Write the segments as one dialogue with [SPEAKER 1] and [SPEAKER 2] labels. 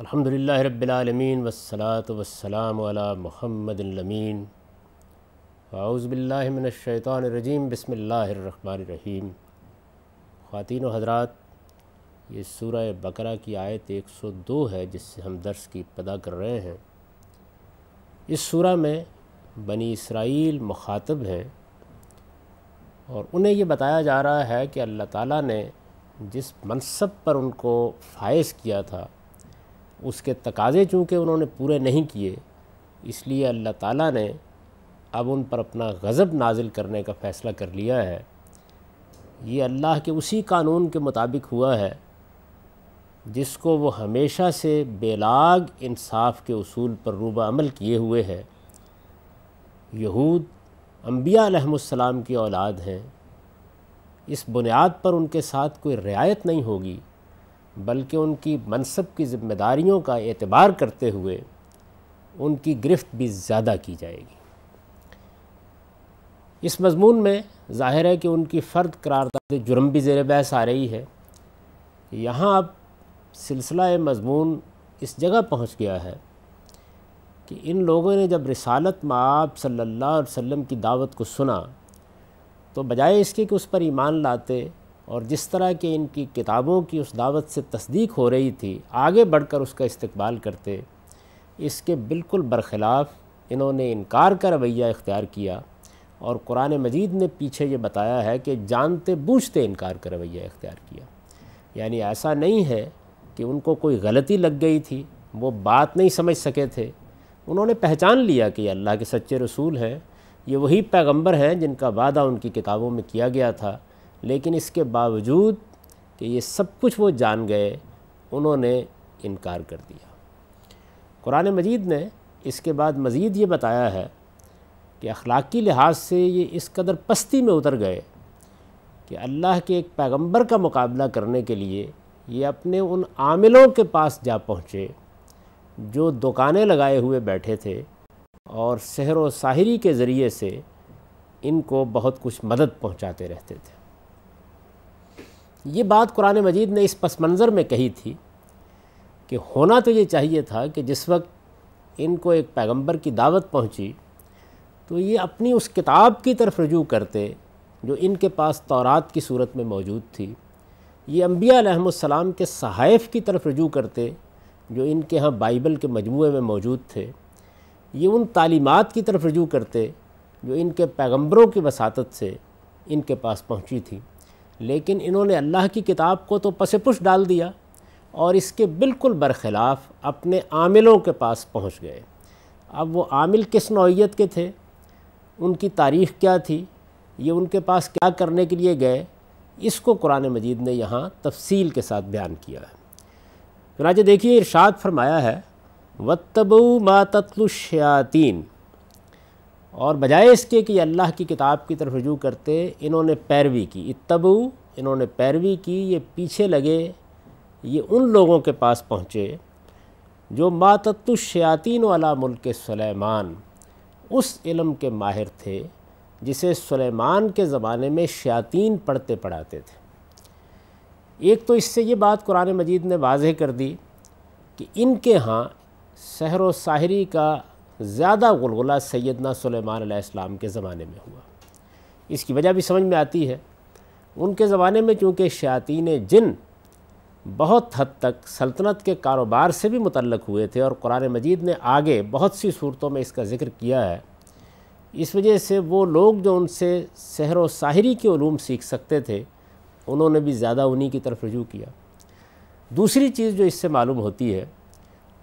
[SPEAKER 1] अल्हम्दुलिल्लाह रब्बिलालमीन वस्सलात वस्सलाम अला मुहम्मदमीन आउज़बिल्लिमिनशैतरजीम बसमीम ख़वान हजरात ये सूरह बकरा की आयत एक सौ दो है जिससे हम दर्स की पदा कर रहे हैं इस सूरह में बनी इसराइल मुखातब हैं और उन्हें ये बताया जा रहा है कि अल्लाह ताला ने जिस मनसब पर उनको फायज़ किया था उसके तकाजे चूँकि उन्होंने पूरे नहीं किए इसलिए अल्लाह ताला ने अब उन पर अपना गज़ब नाजिल करने का फ़ैसला कर लिया है ये अल्लाह के उसी कानून के मुताबिक हुआ है जिसको वो हमेशा से बेलाग इंसाफ के असूल पर रूबा अमल किए हुए है यहूद अम्बिया की औलाद हैं इस बुनियाद पर उनके साथ कोई रियायत नहीं होगी बल्कि उनकी मनसब की जिम्मेदारियों का एतबार करते हुए उनकी गिरफ्त भी ज़्यादा की जाएगी इस मजमून में ज़ाहिर है कि उनकी फ़र्द करारदाद जुर्म भी जेर बहस आ रही है यहाँ अब सिलसिला मजमून इस जगह पहुँच गया है कि इन लोगों ने जब रिसालत माब सल्ला वसम की दावत को सुना तो बजाय इसके कि उस पर ईमान लाते और जिस तरह के इनकी किताबों की उस दावत से तस्दीक हो रही थी आगे बढ़कर उसका इस्तकबाल करते इसके बिल्कुल बरखिलाफ़ इन्होंने इनकार का रवैया इख्तियार किया और कुरान मजीद ने पीछे ये बताया है कि जानते बूझते इनकार का रवैया इख्तियार किया यानी ऐसा नहीं है कि उनको कोई गलती लग गई थी वो बात नहीं समझ सके थे उन्होंने पहचान लिया कि अल्लाह के सच्चे रसूल हैं ये वही पैगंबर हैं जिनका वादा उनकी किताबों में किया गया था लेकिन इसके बावजूद कि ये सब कुछ वो जान गए उन्होंने इनकार कर दिया कुरान मजीद ने इसके बाद मज़ीद ये बताया है कि अखलाक़ी लिहाज से ये इस कदर पस्ती में उतर गए कि अल्लाह के एक पैगंबर का मुकाबला करने के लिए ये अपने उन आमिलों के पास जा पहुँचे जो दुकानें लगाए हुए बैठे थे और शहर व साहरी के ज़रिए से इनको बहुत कुछ मदद पहुँचाते रहते थे ये बात कुरान मजीद ने इस पस मंज़र में कही थी कि होना तो ये चाहिए था कि जिस वक्त इनको एक पैगंबर की दावत पहुंची तो ये अपनी उस किताब की तरफ रजू करते जो इनके पास तौरात की सूरत में मौजूद थी ये अम्बिया के सहाइफ की तरफ रजू करते जो इनके यहाँ बाइबल के मजमू में मौजूद थे ये उन तालीमात की तरफ रजू करते जो इनके पैगम्बरों की वसात से इनके पास पहुँची थी लेकिन इन्होंने अल्लाह की किताब को तो पुश डाल दिया और इसके बिल्कुल बरखिलाफ़ अपने आमिलों के पास पहुंच गए अब वो आमिल किस नौीयत के थे उनकी तारीख़ क्या थी ये उनके पास क्या करने के लिए गए इसको कुरान मजीद ने यहाँ तफसील के साथ बयान किया है राजा देखिए इरशाद फरमाया है वतबू मातलुशातीन और बजाय इसके कि अल्लाह की किताब की तरफ रजू करते इन्होंने पैरवी की इतबू इन्होंने पैरवी की ये पीछे लगे ये उन लोगों के पास पहुँचे जो मातत्तुशयातीन वाला मुल्क सलेमान उस इलम के माहिर थे जिसे सुलेमान के ज़माने में शयातीन पढ़ते पढ़ाते थे एक तो इससे ये बात कुरान मजीद ने वाज़ कर दी कि इनके यहाँ सहर व साहरी का ज़्यादा गुलगुला सैदना सलेमान आसमाम के ज़माने में हुआ इसकी वजह भी समझ में आती है उनके ज़माने में चूँकि शातीन जिन बहुत हद तक सल्तनत के कारोबार से भी मुतलक हुए थे और कुरान मजीद ने आगे बहुत सी सूरतों में इसका ज़िक्र किया है इस वजह से वो लोग जो उनसे शहर व साहरी के ूम सीख सकते थे उन्होंने भी ज़्यादा उन्हीं की तरफ रजू किया दूसरी चीज़ जो इससे मालूम होती है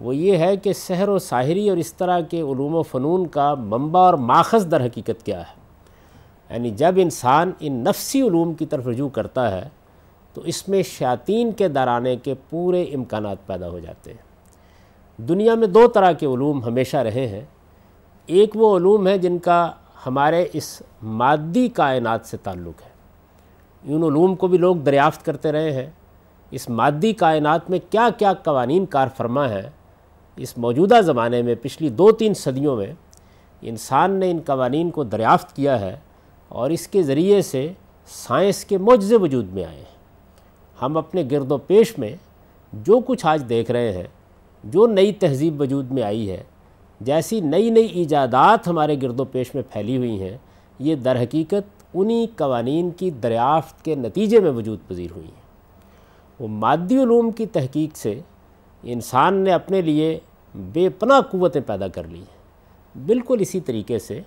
[SPEAKER 1] वो ये है कि शहर व साहरी और इस तरह के ूम फ़नून का मंबा और माखज दर हकीकत क्या है यानी जब इंसान इन नफसी ूम की तरफ रजू करता है तो इसमें शातीन के दराने के पूरे इम्कान पैदा हो जाते हैं दुनिया में दो तरह के ूम हमेशा रहे हैं एक वो ूम है जिनका हमारे इस मादी कायनत से ताल्लुक़ है इन ूम को भी लोग दरियाफ़त करते रहे हैं इस मादी कायनात में क्या क्या कवानीन कार फरमा हैं इस मौजूदा ज़माने में पिछली दो तीन सदियों में इंसान ने इन कवानीन को दरियाफ़त किया है और इसके ज़रिए से साइंस के मुज़े वजूद में आए हैं हम अपने गिरदोपेश पेश में जो कुछ आज देख रहे हैं जो नई तहजीब वजूद में आई है जैसी नई नई ईजादात हमारे गिरद पेश में फैली हुई हैं ये दरहकीकत उन्हीं कवानीन की दरियाफ़त के नतीजे में वजूद पजीर हुई हैं वो मादी की तहकीक से इंसान ने अपने लिए बेपना क़वतें पैदा कर ली हैं बिल्कुल इसी तरीके से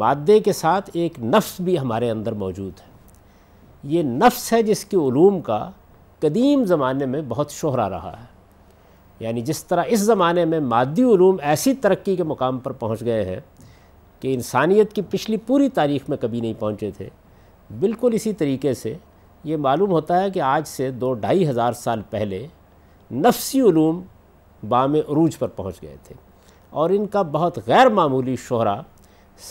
[SPEAKER 1] मादे के साथ एक नफ्स भी हमारे अंदर मौजूद है ये नफ्स है जिसके ूम का कदीम ज़माने में बहुत शोहरा रहा है यानी जिस तरह इस ज़माने में मादी ूम ऐसी तरक्की के मुकाम पर पहुँच गए हैं कि इंसानियत की पिछली पूरी तारीख में कभी नहीं पहुँचे थे बिल्कुल इसी तरीके से ये मालूम होता है कि आज से दो ढाई हज़ार साल पहले नफ्सी ूम बाम अरूज पर पहुँच गए थे और इनका बहुत गैर मामूली शहरा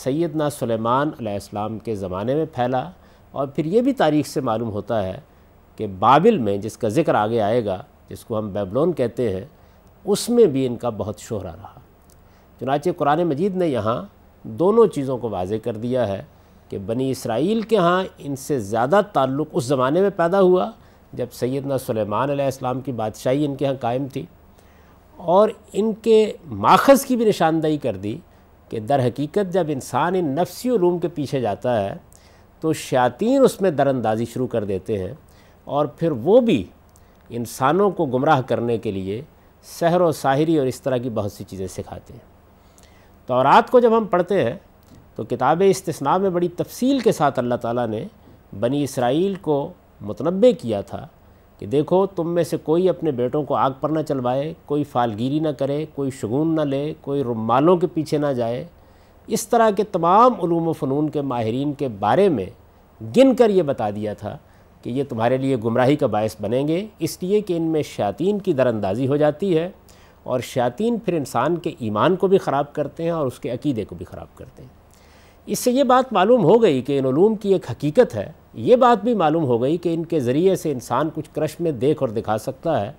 [SPEAKER 1] सैदना सलेमान अलैहिस्सलाम के ज़माने में फैला और फिर ये भी तारीख से मालूम होता है कि बाबिल में जिसका ज़िक्र आगे आएगा जिसको हम बेबलोन कहते हैं उसमें भी इनका बहुत शहरा रहा चुनाचे कुरान मजीद ने यहाँ दोनों चीज़ों को वाजे कर दिया है कि बनी इसराइल के यहाँ इनसे ज़्यादा ताल्लुक़ उस ज़माने में पैदा हुआ जब सैदना सलेमान आसमाम की बादशाही इनके यहाँ कायम थी और इनके माखज़ की भी निशानदही कर दी कि दर हकीकत जब इंसान इन नफसी उलूम के पीछे जाता है तो शातीन उसमें दरअंदाजी शुरू कर देते हैं और फिर वो भी इंसानों को गुमराह करने के लिए सहर व साहरी और इस तरह की बहुत सी चीज़ें सिखाते हैं तो रात को जब हम पढ़ते हैं तो किताब इस्तना में बड़ी तफसील के साथ अल्लाह ताला ने बनी इसराइल को मुतनबे किया था कि देखो तुम में से कोई अपने बेटों को आग पर ना चलवाए कोई फालगिरी ना करे कोई शगून ना ले कोई रुमालों के पीछे ना जाए इस तरह के तमाम ूम फ़नून के माहरीन के बारे में गिन कर ये बता दिया था कि ये तुम्हारे लिए गुमराही का बायस बनेंगे इसलिए कि इनमें शातीन की दरअंदाजी हो जाती है और शातीन फिर इंसान के ईमान को भी ख़राब करते हैं और उसके अकीदे को भी ख़राब करते हैं इससे ये बात मालूम हो गई कि इन की एक हकीकत है ये बात भी मालूम हो गई कि इनके ज़रिए से इंसान कुछ क्रश में देख और दिखा सकता है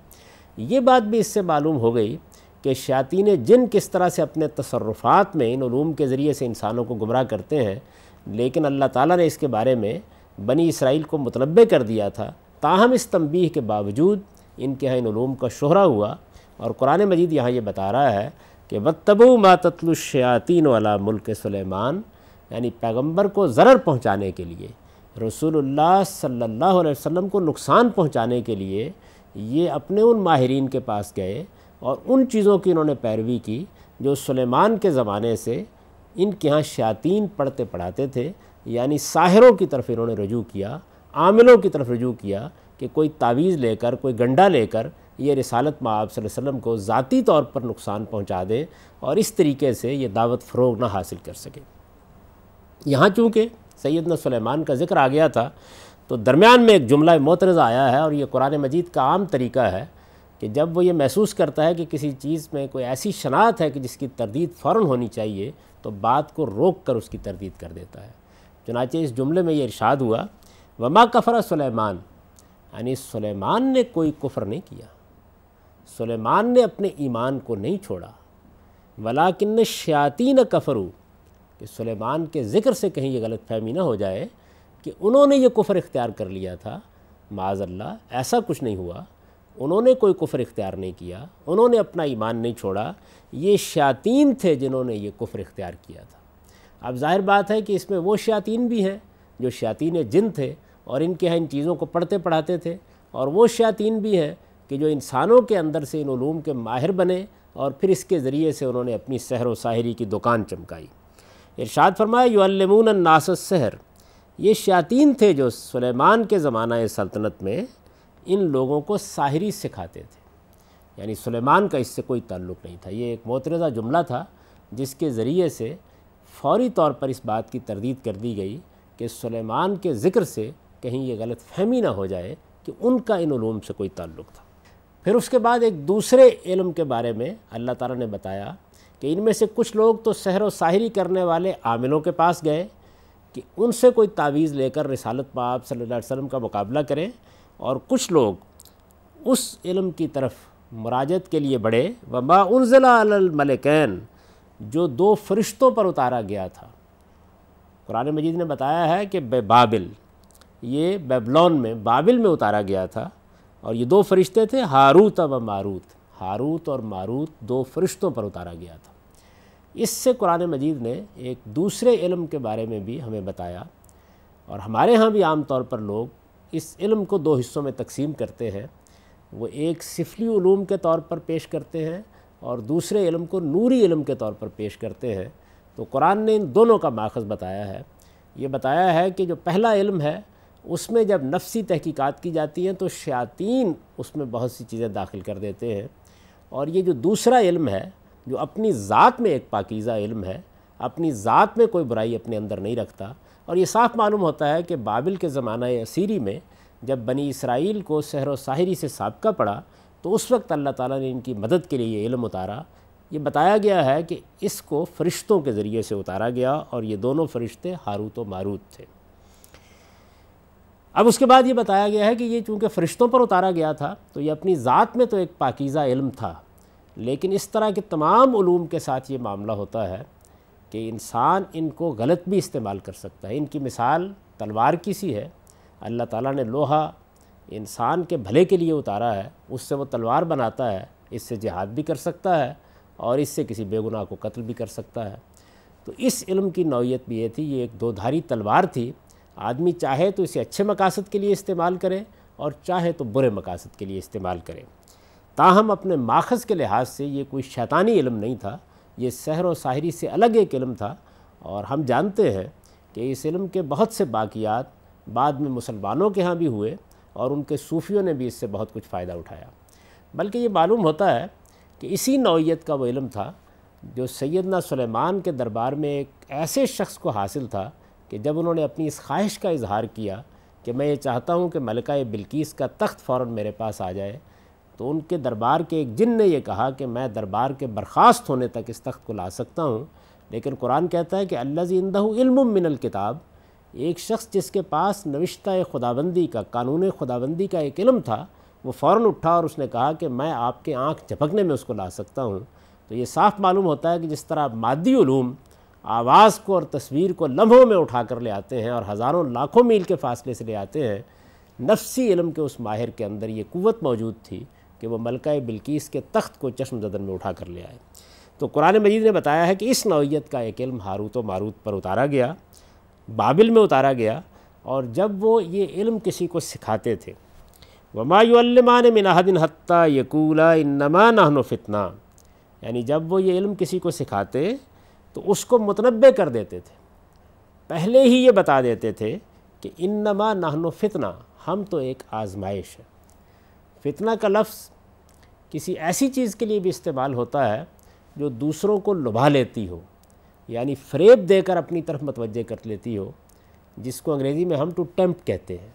[SPEAKER 1] ये बात भी इससे मालूम हो गई कि शातीन जिन किस तरह से अपने तसरफ़ात में इन ूम के ज़रिए से इंसानों को गुमराह करते हैं लेकिन अल्लाह ताला ने इसके बारे में बनी इसराइल को मतलब कर दिया था ताहम इस तनबीह के बावजूद इनके यहाँ इन का शहरा हुआ और कुरान मजीद यहाँ ये बता रहा है कि बतबू मातलशातीन वाला मुल्क सलेमान यानी पैगम्बर को ज़र पहुँचाने के लिए रसूलुल्लाह सल्लल्लाहु अलैहि वसल्लम को नुकसान पहुंचाने के लिए ये अपने उन माहरीन के पास गए और उन चीज़ों की इन्होंने पैरवी की जो सुलेमान के ज़माने से इनके यहाँ शयातीन पढ़ते पढ़ाते थे यानी साहिरों की तरफ इन्होंने रजू किया आमिलों की तरफ रजू किया कि कोई तावीज़ लेकर कोई गंडा लेकर ये रिसालत माब वसल्लम को ज़ाती तौर पर नुकसान पहुँचा दें और इस तरीके से ये दावत फ़रोग ना हासिल कर सकें यहाँ चूँकि सैदन सलेमान का जिक्र आ गया था तो दरमियान में एक जुमला मोतरज़ आया है और ये कुरान मजीद का आम तरीका है कि जब वो ये महसूस करता है कि किसी चीज़ में कोई ऐसी शनात है कि जिसकी तरदीद फ़ौर होनी चाहिए तो बात को रोक कर उसकी तरदीद कर देता है चनाचे इस जुमले में ये इरशाद हुआ वमा कफ़रा सलेमान यानी सलेमान ने कोई कुफ़र नहीं किया सलेमान ने अपने ईमान को नहीं छोड़ा वलाकिन शयातीन कफ़रू कि सुलेमान के ज़िक्र से कहीं ये गलत फहमी ना हो जाए कि उन्होंने ये कुफर इख्तियार कर लिया था माजल्ला ऐसा कुछ नहीं हुआ उन्होंने कोई कुफर इख्तियार नहीं किया उन्होंने अपना ईमान नहीं छोड़ा ये शातीन थे जिन्होंने ये कुफर इख्तियार किया था अब जाहिर बात है कि इसमें वो शातीन भी हैं जो शातीन जिन थे और इनके यहाँ इन चीज़ों को पढ़ते पढ़ाते थे और वो शातीन भी हैं कि जो इंसानों के अंदर से इन के माहिर बने और फिर इसके ज़रिए से उन्होंने अपनी सहर व साहरी की दुकान चमकाई इरशाद फरमाया युमून नासर ये शातीन थे जो सुलेमान के ज़माना सल्तनत में इन लोगों को साहरी सिखाते थे यानी सुलेमान का इससे कोई ताल्लुक़ नहीं था ये एक मोतरज़ा जुमला था जिसके ज़रिए से फौरी तौर पर इस बात की तरदीद कर दी गई कि सुलेमान के ज़िक्र से कहीं ये गलत फहमी ना हो जाए कि उनका इन ूम से कोई ताल्लुक़ था फिर उसके बाद एक दूसरे इलम के बारे में अल्लाह ताला ने बताया कि इनमें से कुछ लोग तो सहर व साहरी करने वाले आमिलों के पास गए कि उनसे कोई तावीज़ लेकर रिसालत पाप सल्लल्लाहु अलैहि वसल्लम का मुकाबला करें और कुछ लोग उस इलम की तरफ मराजत के लिए बढ़े व मलकैन जो दो फरिश्तों पर उतारा गया था कुरान मजीद ने बताया है कि बाबिल ये बेबलोन में बाबिल में उतारा गया था और ये दो फरिश्ते थे हारूत व मारूत हारूत और मारूत दो फरिश्तों पर उतारा गया था इससे कुरान मजीद ने एक दूसरे इलम के बारे में भी हमें बताया और हमारे यहाँ भी आम तौर पर लोग इस इलम को दो हिस्सों में तकसीम करते हैं वो एक सिफली ूम के तौर पर पेश करते हैं और दूसरे इलम को नूरी इलम के तौर पर पेश करते हैं तो कुरान ने इन दोनों का माखज़ बताया है ये बताया है कि जो पहला इलम है उसमें जब नफसी तहकीकात की जाती हैं तो शयातीन उसमें बहुत सी चीज़ें दाखिल कर देते हैं और ये जो दूसरा इल्म है जो अपनी ज़ात में एक पाकिज़ा इल्म है अपनी ज़ात में कोई बुराई अपने अंदर नहीं रखता और ये साफ मालूम होता है कि बाबिल के ज़माना असीरी में जब बनी इसराइल को सहर साहरी से सबका पड़ा तो उस वक्त अल्लाह ताला ने इनकी मदद के लिए ये इल्म उतारा ये बताया गया है कि इसको फ़रिश्तों के ज़रिए से उतारा गया और ये दोनों फ़रिश्ते हारूत व मारूत थे अब उसके बाद ये बताया गया है कि ये चूँकि फ़रिश्तों पर उतारा गया था तो ये अपनी ज़ात में तो एक पाकिज़ा इल्म था लेकिन इस तरह के तमाम ूम के साथ ये मामला होता है कि इंसान इनको गलत भी इस्तेमाल कर सकता है इनकी मिसाल तलवार की सी है अल्लाह ताला ने लोहा इंसान के भले के लिए उतारा है उससे वो तलवार बनाता है इससे जिहाद भी कर सकता है और इससे किसी बेगुनाह को कत्ल भी कर सकता है तो इस इल्म की नौीयत भी ये थी ये एक दोधारी तलवार थी आदमी चाहे तो इसे अच्छे मकासद के लिए इस्तेमाल करे और चाहे तो बुरे मकासद के लिए इस्तेमाल करे ताहम अपने माखज़ के लिहाज से ये कोई शैतानी इलम नहीं था ये सहर व शाहरी से अलग एक इलम था और हम जानते हैं कि इस इलम के बहुत से बाकियात बाद में मुसलमानों के यहाँ भी हुए और उनके सूफियों ने भी इससे बहुत कुछ फ़ायदा उठाया बल्कि ये मालूम होता है कि इसी नौीयत का वो इलम था जो सैदना सलेमान के दरबार में एक ऐसे शख्स को हासिल था कि जब उन्होंने अपनी इस ख्वाहिश का इजहार किया कि मैं ये चाहता हूँ कि मलका बिल्किस का तख्त फ़ौर मेरे पास आ जाए तो उनके दरबार के एक जिन ने यह कहा कि मैं दरबार के बर्खास्त होने तक इस तख्त को ला सकता हूँ लेकिन कुरान कहता है कि अल्ला इल्म मिनल किताब एक शख्स जिसके पास नविश्ता खुदाबंदी का कानून खुदाबंदी का एक इलम था वो फ़ौर उठा और उसने कहा कि मैं आपके आँख झपकने में उसको ला सकता हूँ तो ये साफ़ मालूम होता है कि जिस तरह मादी आवाज़ को और तस्वीर को लम्हों में उठा कर ले आते हैं और हज़ारों लाखों मील के फासले से ले आते हैं नफसी इलम के उस माहिर के अंदर ये कुत मौजूद थी कि वह मलका बिल्किस के तख्त को चश्म जदन में उठा कर ले आए तो कुरान मजीद ने बताया है कि इस नौीयत का एक इल्म हारूत व मारूत पर उतारा गया बाबिल में उतारा गया और जब वो ये इल्म किसी को सिखाते थे वमायुल्मान मिनाहदिन हत्ता यकूला इनमा नहनो फितना यानी जब वो ये इल्म किसी को सिखाते तो उसको मुतनबे कर देते थे पहले ही ये बता देते थे कि इन नमा नाहनो फितना हम तो एक आजमाइश है फितना का लफ्ज़ किसी ऐसी चीज़ के लिए भी इस्तेमाल होता है जो दूसरों को लुभा लेती हो यानी फ्रेब देकर अपनी तरफ मतवज कर लेती हो जिसको अंग्रेज़ी में हम टू टेम्प्ट कहते हैं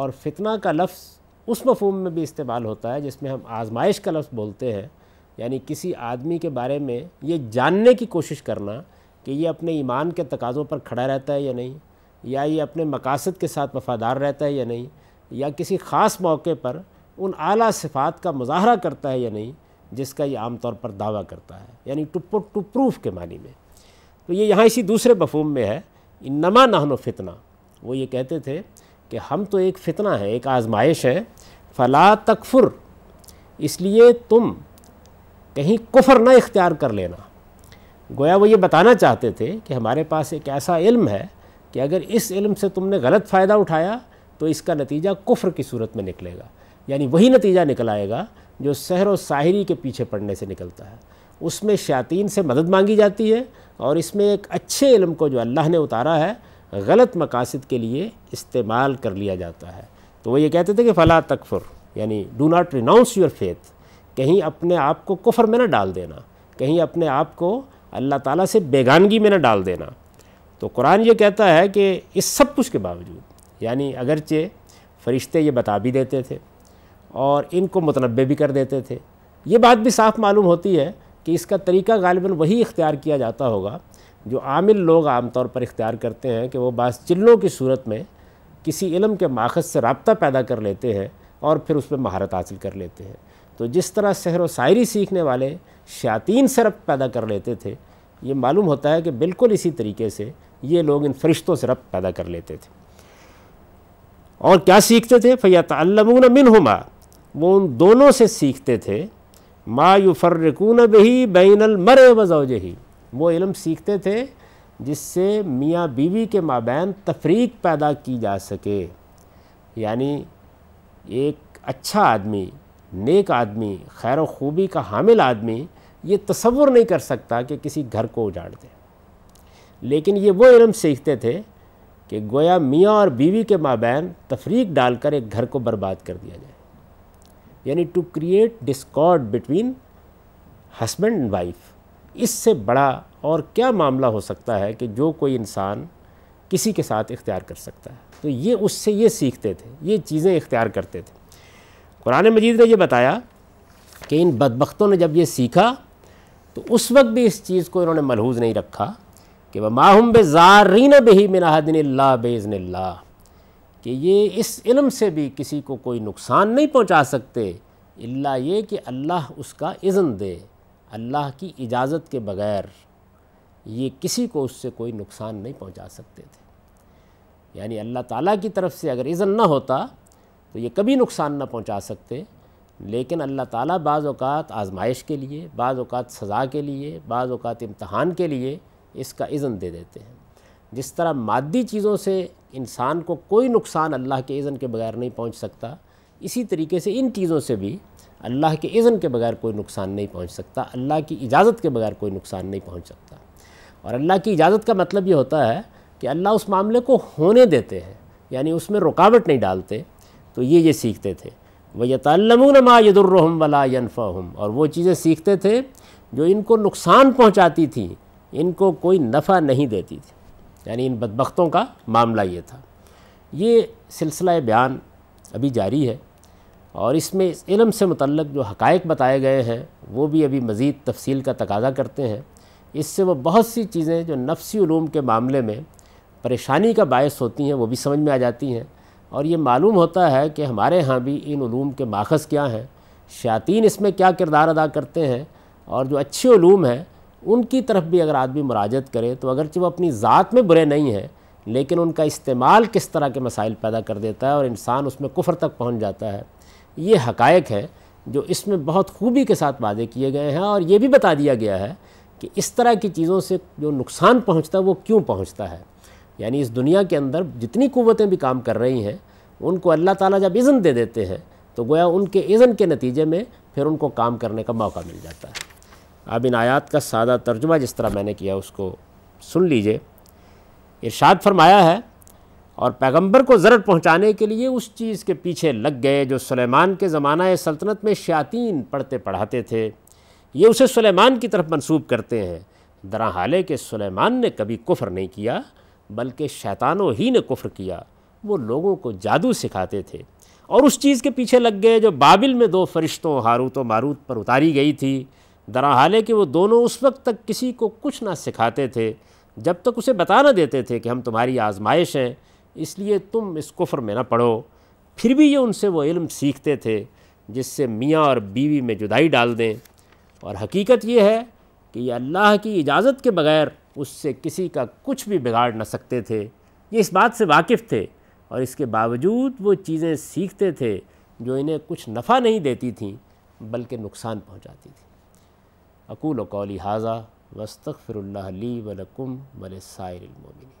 [SPEAKER 1] और फितना का लफ्ज़ उस मफहम में भी इस्तेमाल होता है जिसमें हम आजमाइश का लफ्ज़ बोलते हैं यानी किसी आदमी के बारे में ये जानने की कोशिश करना कि ये अपने ईमान के तकाज़ों पर खड़ा रहता है या नहीं या ये अपने मकासद के साथ वफ़ादार रहता है या नहीं या किसी ख़ास मौके पर उन आला सिफात का मुजाहरा करता है या नहीं जिसका ये आम तौर पर दावा करता है यानी टू पुट टू प्रूफ के मानी में तो ये यहाँ इसी दूसरे मफहम में है नमा नहनो फितना वो ये कहते थे कि हम तो एक फितना है एक आजमाइश है फ़ला तकफुर इसलिए तुम कहीं कुफर ना इख्तियार कर लेना गोया वो ये बताना चाहते थे कि हमारे पास एक ऐसा इल्म है कि अगर इस इल्म से तुमने गलत फ़ायदा उठाया तो इसका नतीजा कुफ्र की सूरत में निकलेगा यानी वही नतीजा निकल आएगा जो शहर व साहिरी के पीछे पड़ने से निकलता है उसमें शातीन से मदद मांगी जाती है और इसमें एक अच्छे इल्म को जो अल्लाह ने उतारा है गलत मकासद के लिए इस्तेमाल कर लिया जाता है तो वो ये कहते थे कि फ़ला तकफुर यानी do not renounce your faith कहीं अपने आप को कुफर में ना डाल देना कहीं अपने आप को अल्लाह ताला से बेगानगी में ना डाल देना तो कुरान ये कहता है कि इस सब कुछ के बावजूद यानी अगरचे फरिश्ते ये बता भी देते थे और इनको मतनबे भी कर देते थे ये बात भी साफ मालूम होती है कि इसका तरीका गालिबा वही इख्तियार किया जाता होगा जो आमिल लोग आम तौर पर इख्तियार करते हैं कि वो बास चिल्लों की सूरत में किसी इलम के माखज से रबता पैदा कर लेते हैं और फिर उस पर महारत हासिल कर लेते हैं तो जिस तरह शहर व शायरी सीखने वाले शातीन सरब पैदा कर लेते थे ये मालूम होता है कि बिल्कुल इसी तरीके से ये लोग इन फरिश्तों से रब पैदा कर लेते थे और क्या सीखते थे फ़ैतमून मिन हमा वो उन दोनों से सीखते थे मा युफरकून बही बैन मरे वजौज ही वो इलम सीखते थे जिससे मियाँ बीवी के माबैन तफरीक पैदा की जा सके यानी एक अच्छा आदमी नेक आदमी खैर खूबी का हामिल आदमी ये तस्वुर नहीं कर सकता कि किसी घर को उजाड़ दे लेकिन ये वो इलम सीखते थे कि गोया मियाँ और बीवी के माबैन तफरीक डालकर एक घर को बर्बाद कर दिया जाए यानी to create discord between husband and wife इससे बड़ा और क्या मामला हो सकता है कि जो कोई इंसान किसी के साथ इख्तियार कर सकता है तो ये उससे ये सीखते थे ये चीज़ें इख्तियार करते थे कुरान मजीद ने यह बताया कि इन बदबख्तों ने जब ये सीखा तो उस वक्त भी इस चीज़ को इन्होंने मलहूज नहीं रखा कि वह माहम बे ज़ारीन बही मिनादिन बेज़न कि ये इस इल्म से भी किसी को कोई नुकसान नहीं पहुँचा सकते अल्ला ये कि अल्लाह उसका इज़न दे अल्लाह की इजाज़त के बगैर ये किसी को उससे कोई नुकसान नहीं पहुँचा सकते थे यानी अल्लाह ताली की तरफ से अगर इज़न ना होता तो ये कभी नुकसान ना पहुंचा सकते लेकिन अल्लाह ताला बाज़ अवत आजमाइश के लिए बाज़ अवत सज़ा के लिए बाज़ अवत इम्तहान के लिए इसका इज़न दे देते हैं जिस तरह मादी चीज़ों से इंसान को कोई नुकसान अल्लाह के इज़न के बगैर नहीं पहुंच सकता इसी तरीके से इन चीज़ों से भी अल्लाह के इज़न के बगैर कोई नुकसान नहीं पहुँच सकता अल्लाह की इजाज़त के बगैर कोई नुकसान नहीं पहुँच सकता और अल्लाह की इजाज़त का मतलब ये होता है कि अल्लाह उस मामले को होने देते हैं यानी उसमें रुकावट नहीं डालते तो ये ये सीखते थे वयतलमून मायदुर्रहम वला यनफ़ाहम और वो चीज़ें सीखते थे जो इनको नुकसान पहुँचाती थी इनको कोई नफ़ा नहीं देती थी यानी इन बदबकतों का मामला ये था ये सिलसिला बयान अभी जारी है और इसमें इस इलम से मुतलक जो हकायक बताए गए हैं वो भी अभी मज़ीद तफसील का तकाजा करते हैं इससे वो बहुत सी चीज़ें जो नफसी ूम के मामले में परेशानी का बायस होती हैं वो भी समझ में आ जाती हैं और ये मालूम होता है कि हमारे यहाँ भी इन ूम के माखज़ क्या हैं शातीन इसमें क्या किरदार अदा करते हैं और जो अच्छे ूम हैं उनकी तरफ भी अगर आदमी मुराजत करे तो अगरचे वो अपनी ज़ात में बुरे नहीं हैं लेकिन उनका इस्तेमाल किस तरह के मसाइल पैदा कर देता है और इंसान उसमें कुफर तक पहुँच जाता है ये हकायक हैं जो इसमें बहुत खूबी के साथ वादे किए गए हैं और ये भी बता दिया गया है कि इस तरह की चीज़ों से जो नुकसान पहुँचता है वो क्यों पहुँचता है यानी इस दुनिया के अंदर जितनी कुवतें भी काम कर रही हैं उनको अल्लाह ताला जब इज़न दे देते हैं तो गोया उनके इज़न के नतीजे में फिर उनको काम करने का मौका मिल जाता है अब इन आयात का सादा तर्जुमा जिस तरह मैंने किया उसको सुन लीजिए इरशाद फरमाया है और पैगंबर को ज़रूर पहुंचाने के लिए उस चीज़ के पीछे लग गए जो सुलेमान के ज़माना सल्तनत में शयातीन पढ़ते पढ़ाते थे ये उसे सुलेमान की तरफ मंसूब करते हैं दरा हाले के सुलेमान ने कभी कुफर नहीं किया बल्कि शैतानों ही ने कुफ्र किया वो लोगों को जादू सिखाते थे और उस चीज़ के पीछे लग गए जो बाबिल में दो फरिश्तों हारूत और मारूत पर उतारी गई थी दरा हाल कि वो दोनों उस वक्त तक किसी को कुछ ना सिखाते थे जब तक उसे बता ना देते थे कि हम तुम्हारी आजमाइश हैं इसलिए तुम इस कुफ्र में ना पढ़ो फिर भी ये उनसे वो इल्म सीखते थे जिससे मियाँ और बीवी में जुदाई डाल दें और हकीकत ये है कि अल्लाह की इजाज़त के बग़ैर उससे किसी का कुछ भी बिगाड़ न सकते थे ये इस बात से वाकिफ़ थे और इसके बावजूद वो चीज़ें सीखते थे जो इन्हें कुछ नफ़ा नहीं देती थीं बल्कि नुकसान पहुँचाती थी अकूल कौली हाजा वस्तफ़िरल्ली वलकुम वलसायरमिन